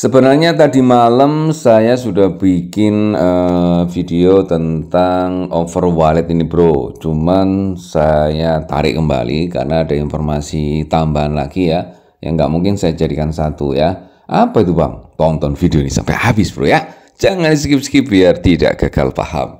Sebenarnya tadi malam saya sudah bikin uh, video tentang over wallet ini bro Cuman saya tarik kembali karena ada informasi tambahan lagi ya Yang nggak mungkin saya jadikan satu ya Apa itu bang? Tonton video ini sampai habis bro ya Jangan skip-skip biar tidak gagal paham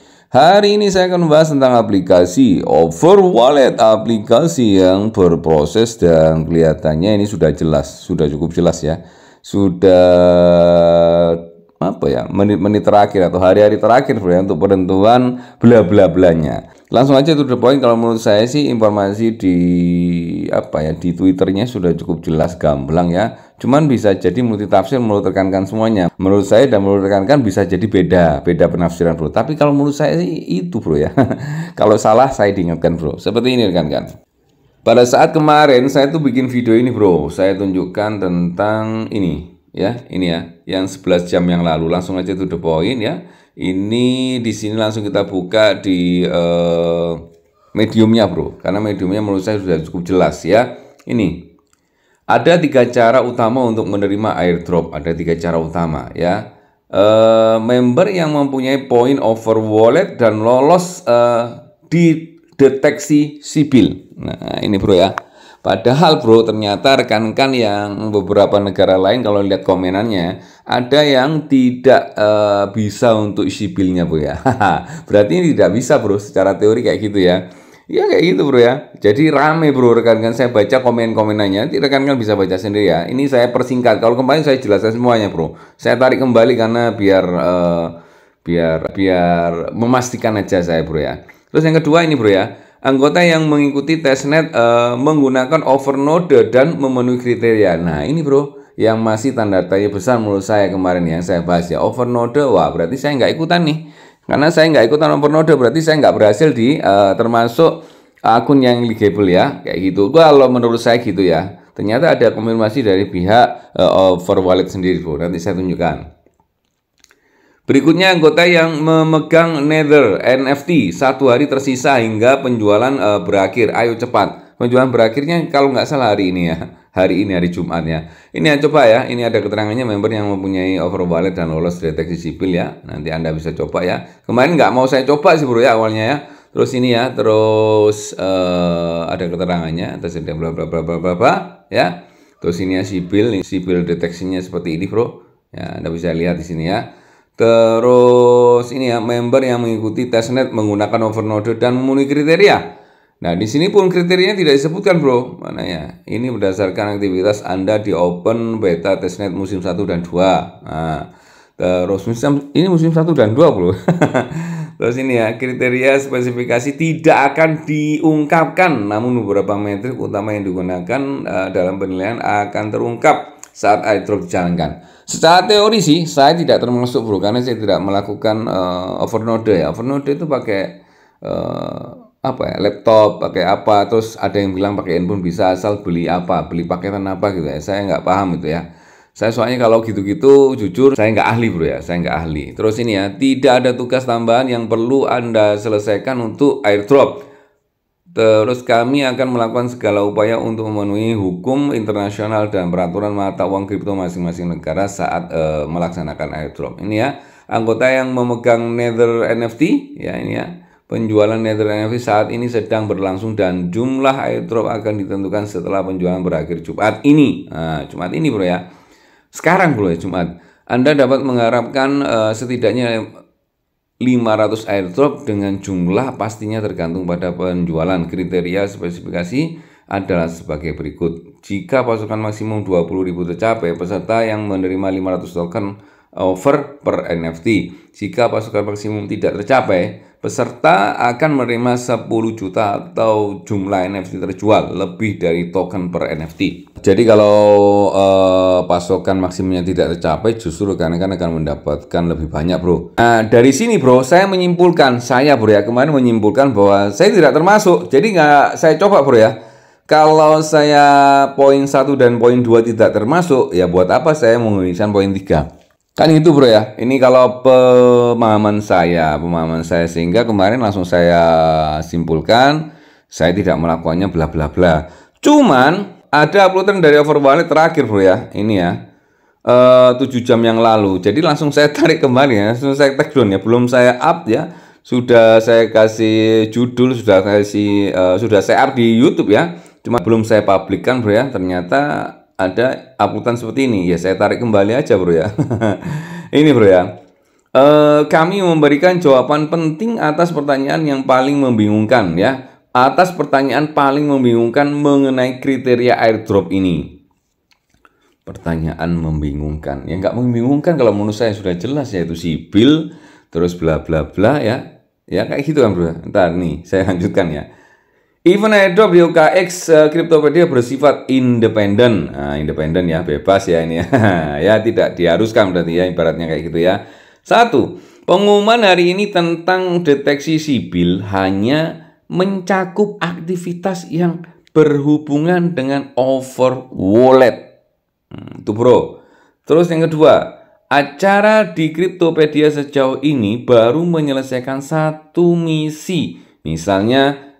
Hari ini saya akan membahas tentang aplikasi Over Wallet, aplikasi yang berproses dan kelihatannya ini sudah jelas, sudah cukup jelas ya. Sudah apa ya, menit-menit terakhir atau hari-hari terakhir ya, untuk penentuan bla bla blanya. Langsung aja to the point kalau menurut saya sih informasi di apa ya di Twitternya sudah cukup jelas gamblang ya Cuman bisa jadi multi tafsir menurut rekan-rekan semuanya. Menurut saya dan menurut rekan-rekan bisa jadi beda, beda penafsiran bro. Tapi kalau menurut saya itu bro ya. kalau salah saya diingatkan bro. Seperti ini rekan-rekan. Pada saat kemarin saya tuh bikin video ini bro. Saya tunjukkan tentang ini ya, ini ya, yang 11 jam yang lalu. Langsung aja to the point ya. Ini di sini langsung kita buka di uh, mediumnya bro. Karena mediumnya menurut saya sudah cukup jelas ya. Ini ada tiga cara utama untuk menerima airdrop. Ada tiga cara utama ya. Uh, member yang mempunyai point over wallet dan lolos uh, eh, di deteksi sipil. Nah ini bro ya. Padahal bro ternyata rekan-rekan yang beberapa negara lain kalau lihat komenannya ada yang tidak uh, bisa untuk sipilnya bro ya. Berarti ini tidak bisa bro secara teori kayak gitu ya. Iya kayak gitu bro ya. Jadi rame bro rekan-rekan saya baca komen-komenannya. Nanti rekan-rekan bisa baca sendiri ya. Ini saya persingkat. Kalau kemarin saya jelaskan semuanya bro. Saya tarik kembali karena biar uh, biar biar memastikan aja saya bro ya. Terus yang kedua ini bro ya. Anggota yang mengikuti testnet uh, menggunakan overnode dan memenuhi kriteria. Nah ini bro yang masih tanda tanya besar menurut saya kemarin yang saya bahas ya. Overnode, wah berarti saya nggak ikutan nih karena saya nggak ikutan nomor berarti saya nggak berhasil di uh, termasuk akun yang eligible ya kayak gitu. Kalau menurut saya gitu ya. Ternyata ada konfirmasi dari pihak uh, over wallet sendiri bu. Nanti saya tunjukkan. Berikutnya anggota yang memegang Nether NFT satu hari tersisa hingga penjualan uh, berakhir. Ayo cepat penjualan berakhirnya kalau nggak salah hari ini ya hari ini hari Jum'at ya. Ini ya, coba ya, ini ada keterangannya member yang mempunyai over wallet dan lolos deteksi sipil ya. Nanti Anda bisa coba ya. Kemarin nggak mau saya coba sih bro ya awalnya ya. Terus ini ya, terus uh, ada keterangannya ada bla bla bla bla bla bla ya. Terus ini ya sipil, sipil deteksinya seperti ini bro. Ya, Anda bisa lihat di sini ya. Terus ini ya member yang mengikuti testnet menggunakan overnode dan memenuhi kriteria Nah, di sini pun kriterianya tidak disebutkan, Bro. Mana ya? Ini berdasarkan aktivitas Anda di Open Beta Testnet musim 1 dan 2. Nah, terus musim ini musim 1 dan 2, Bro. terus ini ya, kriteria spesifikasi tidak akan diungkapkan, namun beberapa metrik utama yang digunakan uh, dalam penilaian akan terungkap saat airdrop dijalankan. Secara teori sih, saya tidak termasuk, Bro, karena saya tidak melakukan uh, eh, overnode ya. Overnode itu pakai uh, apa ya, laptop pakai apa terus ada yang bilang pakai handphone bisa asal beli apa beli paketan apa gitu ya saya nggak paham itu ya saya soalnya kalau gitu-gitu jujur saya nggak ahli bro ya saya nggak ahli terus ini ya tidak ada tugas tambahan yang perlu anda selesaikan untuk airdrop terus kami akan melakukan segala upaya untuk memenuhi hukum internasional dan peraturan mata uang kripto masing-masing negara saat uh, melaksanakan airdrop ini ya anggota yang memegang Nether NFT ya ini ya Penjualan Nether NFT saat ini sedang berlangsung dan jumlah airdrop akan ditentukan setelah penjualan berakhir Jumat ini. Nah, Jumat ini bro ya. Sekarang bro ya Jumat. Anda dapat mengharapkan uh, setidaknya 500 airdrop dengan jumlah pastinya tergantung pada penjualan. Kriteria spesifikasi adalah sebagai berikut. Jika pasokan maksimum 20.000 tercapai, peserta yang menerima 500 token over per NFT. Jika pasokan maksimum tidak tercapai, Peserta akan menerima 10 juta atau jumlah NFT terjual lebih dari token per NFT. Jadi kalau uh, pasokan maksimumnya tidak tercapai justru rekan-rekan akan mendapatkan lebih banyak bro. Nah, dari sini bro saya menyimpulkan, saya bro ya kemarin menyimpulkan bahwa saya tidak termasuk. Jadi nggak saya coba bro ya. Kalau saya poin 1 dan poin 2 tidak termasuk, ya buat apa saya menguliskan poin 3? Kan gitu bro ya. Ini kalau pemahaman saya, pemahaman saya sehingga kemarin langsung saya simpulkan saya tidak melakukannya bla bla bla. Cuman ada uploadan dari Overwallet terakhir bro ya. Ini ya. Eh, tujuh 7 jam yang lalu. Jadi langsung saya tarik kembali ya. Langsung saya take down ya. Belum saya up ya. Sudah saya kasih judul, sudah kasih uh, sudah saya up di YouTube ya. Cuma belum saya publikkan bro ya. Ternyata ada aputan seperti ini ya saya tarik kembali aja bro ya ini bro ya e, kami memberikan jawaban penting atas pertanyaan yang paling membingungkan ya atas pertanyaan paling membingungkan mengenai kriteria airdrop ini pertanyaan membingungkan ya nggak membingungkan kalau menurut saya sudah jelas yaitu sipil terus bla bla bla ya ya kayak gitu kan bro ntar nih saya lanjutkan ya Event airdrop di X uh, Cryptopedia bersifat independen. Nah, independen ya, bebas ya ini. Ya. ya tidak diharuskan berarti ya ibaratnya kayak gitu ya. Satu, pengumuman hari ini tentang deteksi sibil hanya mencakup aktivitas yang berhubungan dengan over wallet. Hmm, itu bro. Terus yang kedua, acara di Cryptopedia sejauh ini baru menyelesaikan satu misi. Misalnya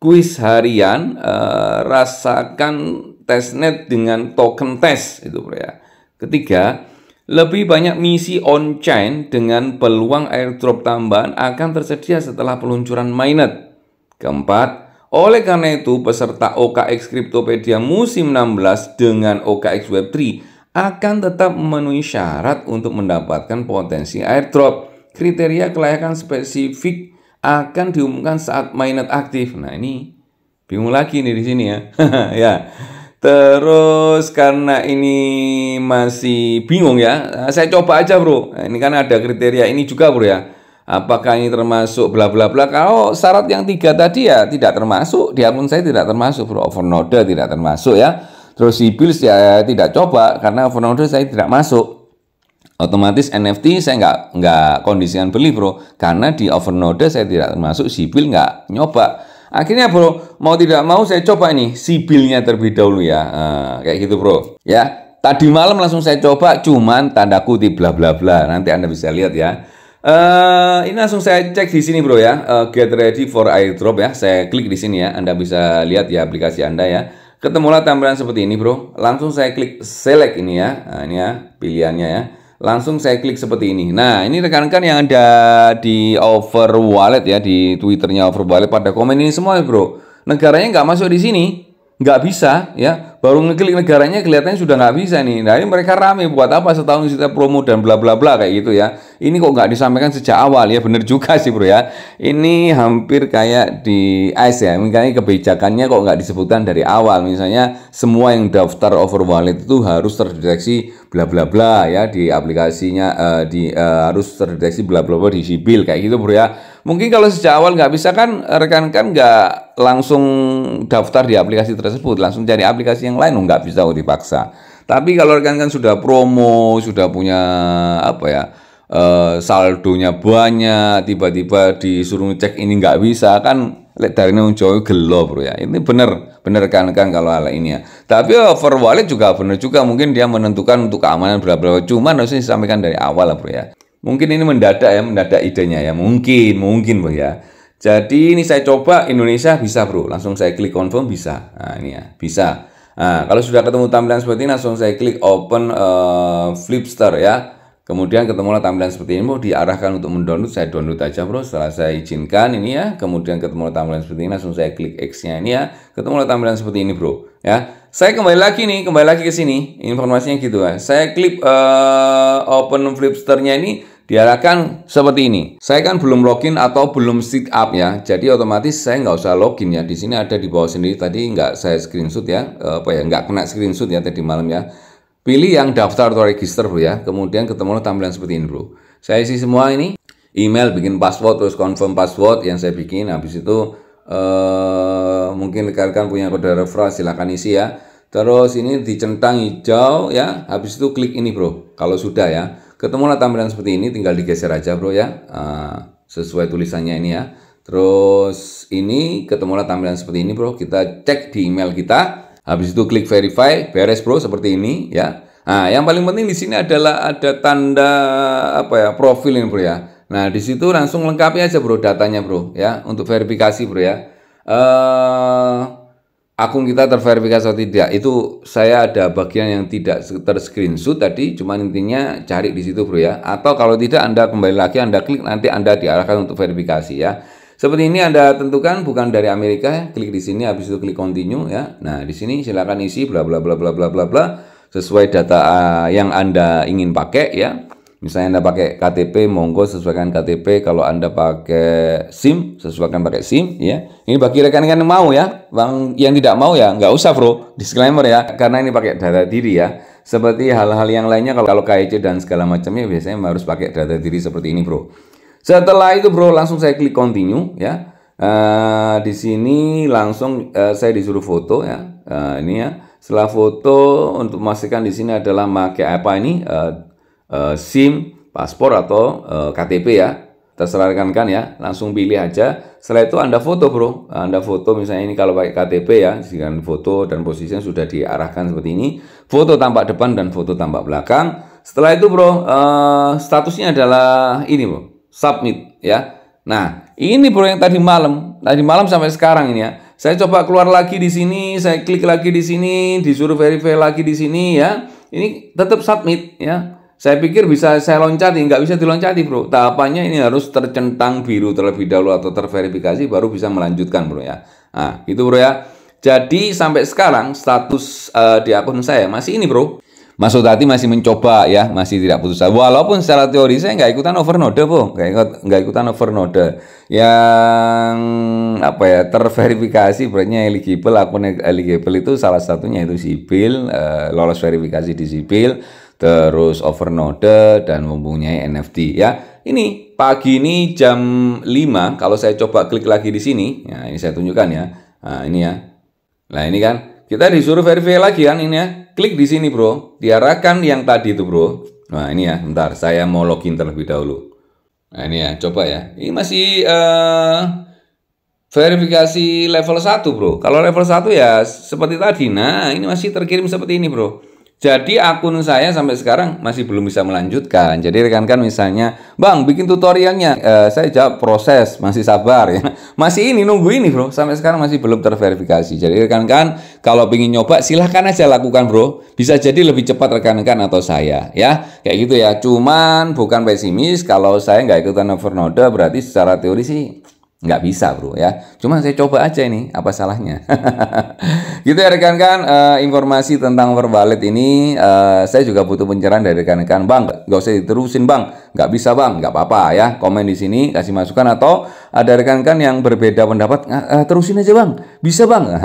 kuis harian eh, rasakan testnet dengan token test itu bro ya. Ketiga, lebih banyak misi on-chain dengan peluang airdrop tambahan akan tersedia setelah peluncuran mainnet. Keempat, oleh karena itu peserta OKX Cryptopedia musim 16 dengan OKX Web3 akan tetap memenuhi syarat untuk mendapatkan potensi airdrop. Kriteria kelayakan spesifik akan diumumkan saat mainnet aktif. Nah, ini bingung lagi nih di sini ya. ya. Terus karena ini masih bingung ya, eh, saya coba aja bro. Nah, ini kan ada kriteria ini juga bro ya. Apakah ini termasuk bla bla bla? Kalau syarat yang tiga tadi ya tidak termasuk, di akun saya tidak termasuk bro. Overnode tidak termasuk ya. Terus sibil ya eh, tidak coba karena overnode saya tidak masuk otomatis NFT saya nggak nggak kondisikan beli bro karena di overnode saya tidak termasuk sibil nggak nyoba akhirnya bro mau tidak mau saya coba nih sibilnya terlebih dahulu ya nah, kayak gitu bro ya tadi malam langsung saya coba cuman tanda kutip bla bla bla nanti anda bisa lihat ya Uh, ini langsung saya cek di sini bro ya. Uh, get ready for airdrop ya. Saya klik di sini ya. Anda bisa lihat ya aplikasi Anda ya. Ketemulah tampilan seperti ini bro. Langsung saya klik select ini ya. Nah, ini ya pilihannya ya langsung saya klik seperti ini. Nah, ini rekan-rekan yang ada di over wallet ya, di Twitternya over wallet pada komen ini semua bro. Negaranya nggak masuk di sini nggak bisa ya baru ngeklik negaranya kelihatannya sudah nggak bisa nih nah ini mereka rame buat apa setahun kita promo dan bla bla bla kayak gitu ya ini kok nggak disampaikan sejak awal ya bener juga sih bro ya ini hampir kayak di ICE ya makanya kebijakannya kok nggak disebutkan dari awal misalnya semua yang daftar over wallet itu harus terdeteksi bla bla bla ya di aplikasinya uh, di uh, harus terdeteksi bla bla bla di sibil kayak gitu bro ya Mungkin kalau sejak awal nggak bisa kan rekan kan nggak langsung daftar di aplikasi tersebut, langsung cari aplikasi yang lain, nggak bisa oh, dipaksa. Tapi kalau rekan kan sudah promo, sudah punya apa ya, e, saldonya banyak tiba-tiba disuruh cek ini nggak bisa kan lek dari jauh gelo bro ya ini bener bener kan kan kalau hal ini ya tapi over wallet juga bener juga mungkin dia menentukan untuk keamanan berapa berapa cuman harusnya disampaikan dari awal lah bro ya Mungkin ini mendadak ya, mendadak idenya ya. Mungkin, mungkin Bro ya. Jadi ini saya coba Indonesia bisa Bro. Langsung saya klik confirm bisa. Nah, ini ya, bisa. Nah, kalau sudah ketemu tampilan seperti ini langsung saya klik open uh, eh, Flipster ya. Kemudian ketemulah tampilan seperti ini, bro, diarahkan untuk mendownload, saya download aja bro. Setelah saya izinkan ini ya, kemudian ketemulah tampilan seperti ini, langsung saya klik X-nya ini ya. Ketemulah tampilan seperti ini bro, ya. Saya kembali lagi nih, kembali lagi ke sini, informasinya gitu ya. Saya klik uh, open Flipsternya ini, diarahkan seperti ini. Saya kan belum login atau belum sit up ya, jadi otomatis saya nggak usah login ya. Di sini ada di bawah sendiri tadi nggak saya screenshot ya, eh, apa ya nggak kena screenshot ya tadi malam ya. Pilih yang daftar atau register bro ya, kemudian ketemu tampilan seperti ini bro. Saya isi semua ini, email, bikin password, terus confirm password yang saya bikin, habis itu eh, mungkin rekan-rekan punya kode referral silahkan isi ya. Terus ini dicentang hijau ya, habis itu klik ini bro, kalau sudah ya. Ketemulah tampilan seperti ini, tinggal digeser aja bro ya, uh, sesuai tulisannya ini ya. Terus ini ketemulah tampilan seperti ini bro, kita cek di email kita. Habis itu klik verify, beres bro seperti ini ya. Nah, yang paling penting di sini adalah ada tanda apa ya, profil ini bro ya. Nah, di situ langsung lengkapi aja bro datanya bro ya untuk verifikasi bro ya. Eh uh, akun kita terverifikasi atau tidak itu saya ada bagian yang tidak terscreenshot tadi cuman intinya cari di situ bro ya atau kalau tidak anda kembali lagi anda klik nanti anda diarahkan untuk verifikasi ya seperti ini anda tentukan bukan dari Amerika ya. klik di sini habis itu klik continue ya nah di sini silakan isi bla bla bla bla bla bla sesuai data ah, yang anda ingin pakai ya Misalnya Anda pakai KTP, monggo sesuaikan KTP. Kalau Anda pakai SIM, sesuaikan pakai SIM. ya. Ini bagi rekan-rekan yang mau ya. Bang, yang tidak mau ya, nggak usah bro. Disclaimer ya, karena ini pakai data diri ya. Seperti hal-hal yang lainnya, kalau, kalau KIC dan segala macamnya, biasanya harus pakai data diri seperti ini bro. Setelah itu bro, langsung saya klik continue ya. Uh, di sini langsung uh, saya disuruh foto ya uh, ini ya setelah foto untuk memastikan di sini adalah make apa ini uh, uh, SIM, paspor atau uh, eh, KTP ya. Terserah rekan-rekan ya, langsung pilih aja. Setelah itu Anda foto, Bro. Anda foto misalnya ini kalau pakai KTP ya, dengan foto dan posisinya sudah diarahkan seperti ini. Foto tampak depan dan foto tampak belakang. Setelah itu, Bro, uh, statusnya adalah ini, Bro. Submit ya. Nah, ini Bro yang tadi malam, tadi malam sampai sekarang ini ya. Saya coba keluar lagi di sini, saya klik lagi di sini, disuruh verify lagi di sini ya. Ini tetap submit ya. Saya pikir bisa saya loncati, nggak bisa diloncati bro. Tahapannya ini harus tercentang biru terlebih dahulu atau terverifikasi baru bisa melanjutkan bro ya. Nah itu bro ya. Jadi sampai sekarang status uh, di akun saya masih ini bro. Mas Utati masih mencoba ya, masih tidak putus asa. Walaupun secara teori saya nggak ikutan overnode, bro, Nggak ikut nggak ikutan overnode. Yang apa ya, terverifikasi berarti eligible, akun eligible itu salah satunya itu sipil, uh, eh, lolos verifikasi di sipil terus overnode dan mempunyai NFT ya. Ini pagi ini jam 5 kalau saya coba klik lagi di sini, ya ini saya tunjukkan ya. Nah, ini ya. Nah, ini kan kita disuruh verify lagi kan ini ya. Klik di sini, Bro. Diarahkan yang tadi itu, Bro. Nah, ini ya. Bentar, saya mau login terlebih dahulu. Nah, ini ya, coba ya. Ini masih uh, verifikasi level 1, Bro. Kalau level 1 ya seperti tadi. Nah, ini masih terkirim seperti ini, Bro. Jadi akun saya sampai sekarang masih belum bisa melanjutkan. Jadi rekan-rekan misalnya, Bang bikin tutorialnya, e, saya jawab proses, masih sabar ya. Masih ini nunggu ini bro, sampai sekarang masih belum terverifikasi. Jadi rekan-rekan kalau ingin nyoba silahkan aja lakukan bro. Bisa jadi lebih cepat rekan-rekan atau saya ya. Kayak gitu ya, cuman bukan pesimis kalau saya nggak ikutan overnoda berarti secara teori sih nggak bisa bro ya cuma saya coba aja ini apa salahnya gitu ya rekan-rekan uh, informasi tentang verbalit ini uh, saya juga butuh pencerahan dari rekan-rekan bang nggak usah diterusin bang nggak bisa bang nggak apa-apa ya komen di sini kasih masukan atau ada rekan-rekan yang berbeda pendapat uh, terusin aja bang bisa bang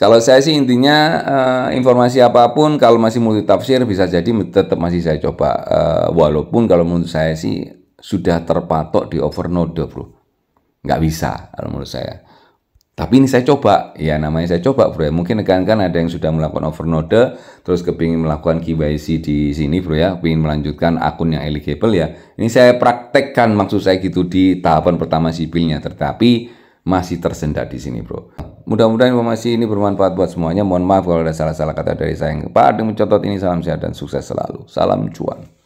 kalau saya sih intinya uh, informasi apapun kalau masih multi tafsir bisa jadi tetap masih saya coba uh, walaupun kalau menurut saya sih sudah terpatok di overnode bro nggak bisa kalau menurut saya tapi ini saya coba ya namanya saya coba bro ya mungkin rekan-rekan ada yang sudah melakukan overnode terus kepingin melakukan KYC di sini bro ya ingin melanjutkan akun yang eligible ya ini saya praktekkan maksud saya gitu di tahapan pertama sipilnya tetapi masih tersendat di sini bro mudah-mudahan informasi ini bermanfaat buat semuanya mohon maaf kalau ada salah-salah kata dari saya yang kepada mencontoh ini salam sehat dan sukses selalu salam cuan